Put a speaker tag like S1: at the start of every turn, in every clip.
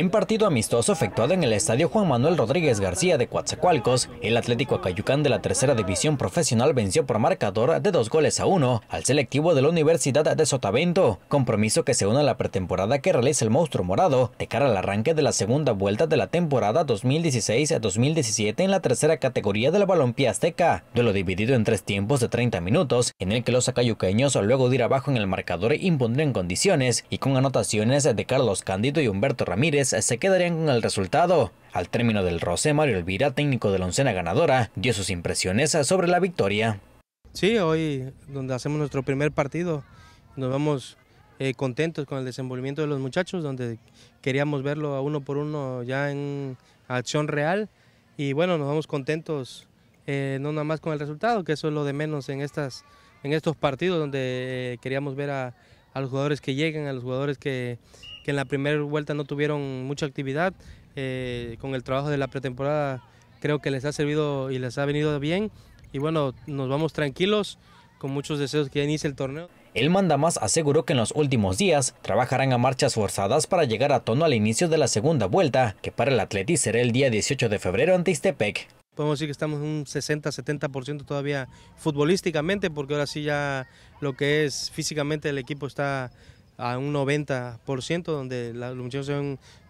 S1: En partido amistoso efectuado en el estadio Juan Manuel Rodríguez García de Coatzacoalcos, el Atlético Acayucán de la tercera división profesional venció por marcador de dos goles a uno al selectivo de la Universidad de Sotavento, compromiso que se une a la pretemporada que realiza el Monstruo Morado de cara al arranque de la segunda vuelta de la temporada 2016-2017 en la tercera categoría de la balompié azteca, duelo dividido en tres tiempos de 30 minutos, en el que los acayuqueños luego de ir abajo en el marcador impondrían condiciones y con anotaciones de Carlos Cándido y Humberto Ramírez pues, eh, se quedarían con el resultado. Al término del roce, Mario Elvira, técnico de la oncena ganadora, dio sus impresiones eh, sobre la victoria.
S2: Sí, hoy donde hacemos nuestro primer partido, nos vamos eh, contentos con el desenvolvimiento de los muchachos, donde queríamos verlo a uno por uno ya en acción real. Y bueno, nos vamos contentos no nada más con el resultado, que eso es lo de menos en, estas, en estos partidos donde queríamos ver a, a los jugadores que lleguen a los jugadores que, que en la primera vuelta no tuvieron mucha actividad. Eh, con el trabajo de la pretemporada creo que les ha servido y les ha venido bien. Y bueno, nos vamos tranquilos con muchos deseos que inicie el torneo.
S1: El mandamás aseguró que en los últimos días trabajarán a marchas forzadas para llegar a tono al inicio de la segunda vuelta, que para el Atleti será el día 18 de febrero ante Istepec
S2: podemos decir que estamos en un 60-70% todavía futbolísticamente, porque ahora sí ya lo que es físicamente el equipo está a un 90%, donde los muchachos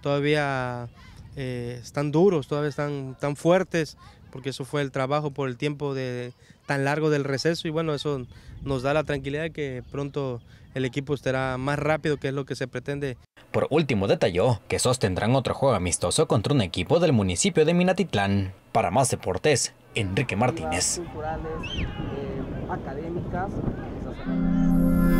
S2: todavía eh, están duros, todavía están tan fuertes, porque eso fue el trabajo por el tiempo de, tan largo del receso y bueno, eso nos da la tranquilidad de que pronto el equipo estará más rápido, que es lo que se pretende.
S1: Por último, detalló que sostendrán otro juego amistoso contra un equipo del municipio de Minatitlán. Para más deportes, Enrique Martínez. Eh,